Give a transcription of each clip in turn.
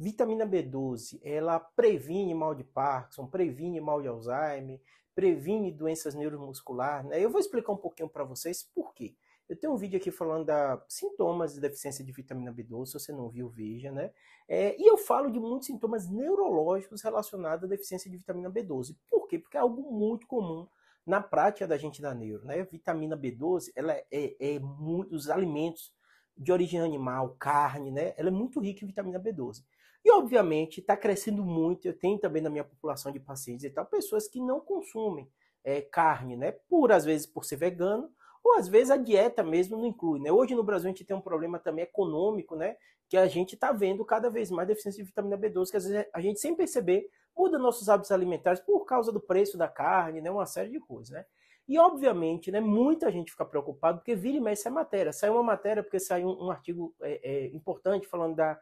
Vitamina B12, ela previne mal de Parkinson, previne mal de Alzheimer, previne doenças neuromusculares. Né? Eu vou explicar um pouquinho para vocês por quê. Eu tenho um vídeo aqui falando da sintomas de deficiência de vitamina B12, se você não viu, veja, né? É, e eu falo de muitos sintomas neurológicos relacionados à deficiência de vitamina B12. Por quê? Porque é algo muito comum na prática da gente da neuro, né? Vitamina B12, ela é, é, é muito, os alimentos de origem animal, carne, né? Ela é muito rica em vitamina B12. E, obviamente, está crescendo muito. Eu tenho também na minha população de pacientes e tal, pessoas que não consumem é, carne, né? Por, às vezes, por ser vegano ou às vezes a dieta mesmo não inclui, né? Hoje no Brasil a gente tem um problema também econômico, né? Que a gente está vendo cada vez mais deficiência de vitamina B12, que às vezes a gente sem perceber muda nossos hábitos alimentares por causa do preço da carne, né? Uma série de coisas, né? E obviamente, né? Muita gente fica preocupada porque vira e mexe essa matéria. Sai uma matéria porque sai um, um artigo é, é, importante falando da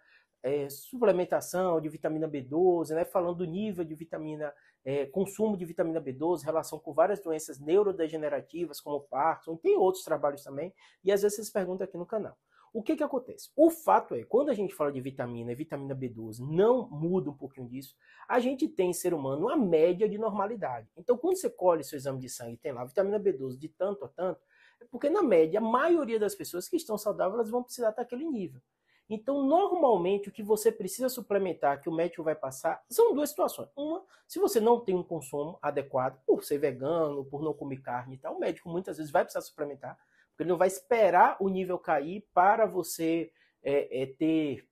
é, suplementação de vitamina B12, né, falando do nível de vitamina, é, consumo de vitamina B12, relação com várias doenças neurodegenerativas, como Parkinson, tem outros trabalhos também, e às vezes vocês perguntam aqui no canal. O que, que acontece? O fato é, quando a gente fala de vitamina e vitamina B12, não muda um pouquinho disso, a gente tem em ser humano uma média de normalidade. Então, quando você colhe seu exame de sangue e tem lá vitamina B12 de tanto a tanto, é porque, na média, a maioria das pessoas que estão saudáveis elas vão precisar estar aquele nível. Então, normalmente, o que você precisa suplementar, que o médico vai passar, são duas situações. Uma, se você não tem um consumo adequado, por ser vegano, por não comer carne e tal, o médico muitas vezes vai precisar suplementar, porque ele não vai esperar o nível cair para você é, é, ter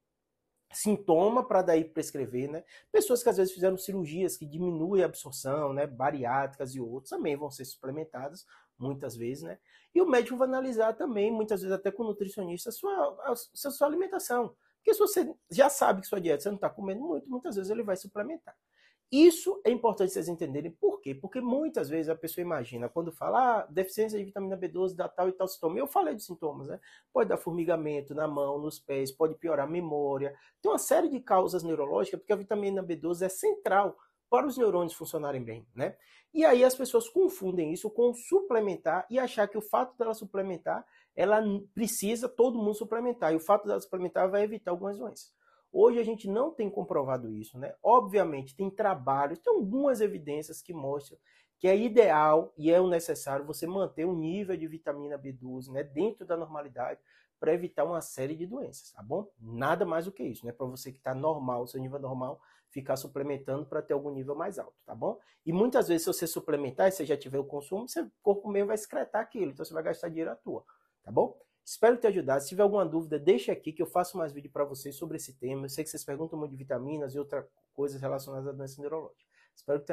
sintoma para daí prescrever, né? Pessoas que às vezes fizeram cirurgias que diminuem a absorção, né? Bariátricas e outros também vão ser suplementadas muitas vezes, né? E o médico vai analisar também, muitas vezes até com o nutricionista, a sua, a sua alimentação. Porque se você já sabe que sua dieta você não está comendo muito, muitas vezes ele vai suplementar. Isso é importante vocês entenderem por quê? Porque muitas vezes a pessoa imagina, quando fala ah, deficiência de vitamina B12 dá tal e tal sintoma. Eu falei dos sintomas, né? Pode dar formigamento na mão, nos pés, pode piorar a memória. Tem uma série de causas neurológicas, porque a vitamina B12 é central para os neurônios funcionarem bem, né? E aí as pessoas confundem isso com suplementar e achar que o fato dela suplementar, ela precisa todo mundo suplementar, e o fato dela suplementar vai evitar algumas doenças. Hoje a gente não tem comprovado isso, né? Obviamente, tem trabalho, tem algumas evidências que mostram que é ideal e é o necessário você manter um nível de vitamina B12 né, dentro da normalidade para evitar uma série de doenças, tá bom? Nada mais do que isso, né? Para você que está normal, seu nível normal, ficar suplementando para ter algum nível mais alto, tá bom? E muitas vezes, se você suplementar e você já tiver o consumo, seu corpo meio vai excretar aquilo, então você vai gastar dinheiro à toa, tá bom? Espero te ajudar. Se tiver alguma dúvida, deixa aqui que eu faço mais vídeo para vocês sobre esse tema. Eu sei que vocês perguntam muito de vitaminas e outras coisas relacionadas à doença neurológica. Espero que tenha